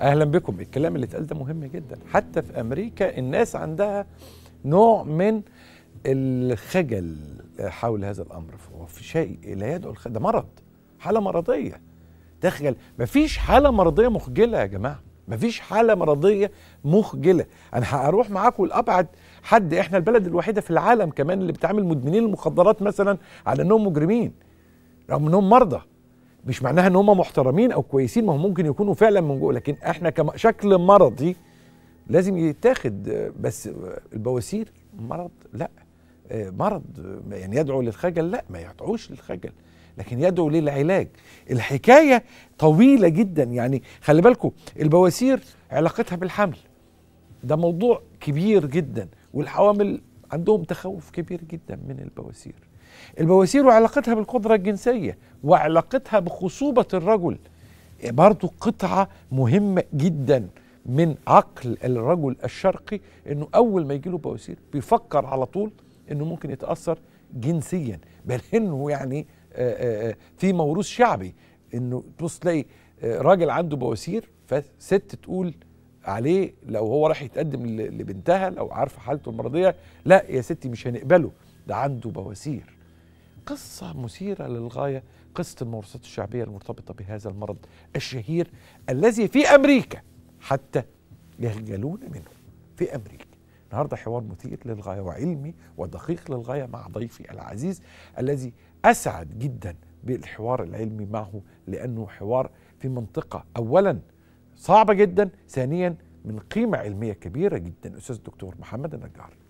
اهلا بكم الكلام اللي اتقال ده مهم جدا حتى في امريكا الناس عندها نوع من الخجل حول هذا الامر هو في شيء لا يدعو الخجل ده مرض حاله مرضيه تخجل مفيش حاله مرضيه مخجله يا جماعه مفيش حاله مرضيه مخجله انا هروح معاكم لابعد حد احنا البلد الوحيده في العالم كمان اللي بتعامل مدمنين المخدرات مثلا على انهم مجرمين رغم انهم مرضى مش معناها ان هم محترمين او كويسين ما هم ممكن يكونوا فعلا من جوه لكن احنا كشكل مرضي لازم يتاخد بس البواسير مرض لا مرض يعني يدعو للخجل لا ما يدعوش للخجل لكن يدعو للعلاج الحكاية طويلة جدا يعني خلي بالكم البواسير علاقتها بالحمل ده موضوع كبير جدا والحوامل عندهم تخوف كبير جدا من البواسير البواسير وعلاقتها بالقدرة الجنسية وعلاقتها بخصوبة الرجل إيه، برضو قطعة مهمة جدا من عقل الرجل الشرقي انه اول ما يجيله بواسير بيفكر على طول انه ممكن يتأثر جنسيا بل انه يعني آه، آه، آه، في موروث شعبي انه تبص تلاقي راجل عنده بواسير فست تقول عليه لو هو راح يتقدم لبنتها لو عارفه حالته المرضيه لا يا ستي مش هنقبله ده عنده بواسير قصة مثيرة للغاية قصة الممارسات الشعبية المرتبطة بهذا المرض الشهير الذي في أمريكا حتى يخجلون منه في أمريكا النهاردة حوار مثير للغاية وعلمي ودقيق للغاية مع ضيفي العزيز الذي أسعد جدا بالحوار العلمي معه لأنه حوار في منطقة أولا صعبة جدا ثانيا من قيمة علمية كبيرة جدا أستاذ الدكتور محمد النجار